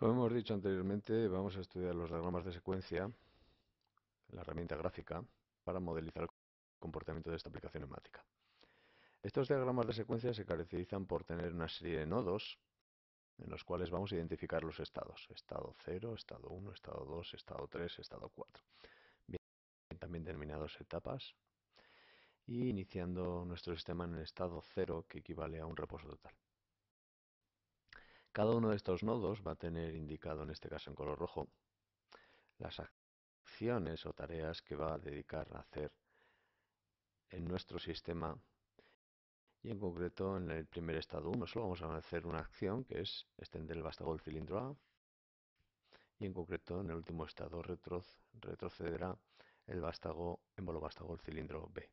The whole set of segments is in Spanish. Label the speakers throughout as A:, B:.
A: Como hemos dicho anteriormente, vamos a estudiar los diagramas de secuencia, la herramienta gráfica, para modelizar el comportamiento de esta aplicación neumática. Estos diagramas de secuencia se caracterizan por tener una serie de nodos en los cuales vamos a identificar los estados. Estado 0, estado 1, estado 2, estado 3, estado 4. Bien, también terminados etapas y iniciando nuestro sistema en el estado 0 que equivale a un reposo total. Cada uno de estos nodos va a tener indicado, en este caso en color rojo, las acciones o tareas que va a dedicar a hacer en nuestro sistema y en concreto en el primer estado 1 solo vamos a hacer una acción que es extender el vástago del cilindro A y en concreto en el último estado retrocederá el vástago, en vástago del cilindro B.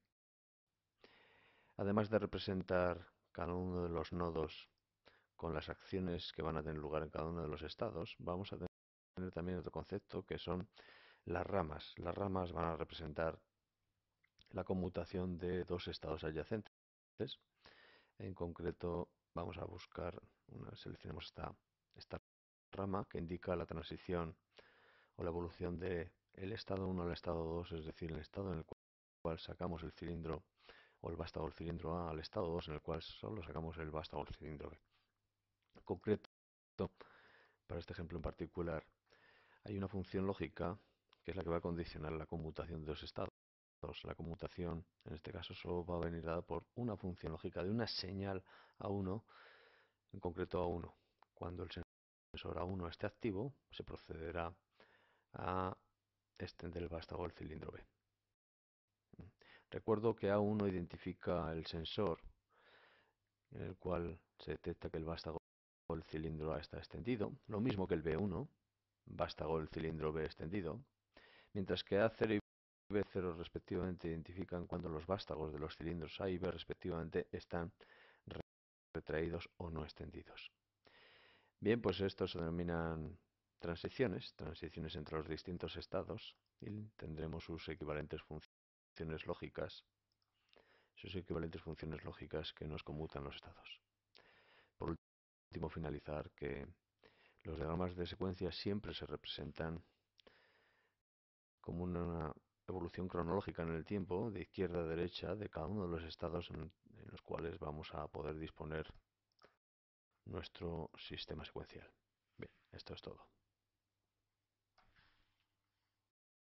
A: Además de representar cada uno de los nodos con las acciones que van a tener lugar en cada uno de los estados, vamos a tener también otro concepto que son las ramas. Las ramas van a representar la conmutación de dos estados adyacentes. En concreto, vamos a buscar, una, seleccionamos esta, rama que indica la transición o la evolución de el estado 1 al estado 2, es decir, el estado en el cual sacamos el cilindro o el vástago del cilindro A al estado 2 en el cual solo sacamos el vástago del cilindro B concreto, para este ejemplo en particular, hay una función lógica que es la que va a condicionar la conmutación de los estados. La conmutación, en este caso, solo va a venir dada por una función lógica de una señal A1, en concreto A1. Cuando el sensor A1 esté activo, se procederá a extender el vástago del cilindro B. Recuerdo que A1 identifica el sensor en el cual se detecta que el vástago el cilindro A está extendido, lo mismo que el B1, vástago el cilindro B extendido, mientras que A0 y B0 respectivamente identifican cuando los vástagos de los cilindros A y B respectivamente están retraídos o no extendidos. Bien, pues esto se denominan transiciones, transiciones entre los distintos estados, y tendremos sus equivalentes funciones lógicas, sus equivalentes funciones lógicas que nos conmutan los estados último finalizar que los diagramas de secuencia siempre se representan como una evolución cronológica en el tiempo, de izquierda a derecha, de cada uno de los estados en, los cuales vamos a poder disponer nuestro sistema secuencial. Bien, esto es todo.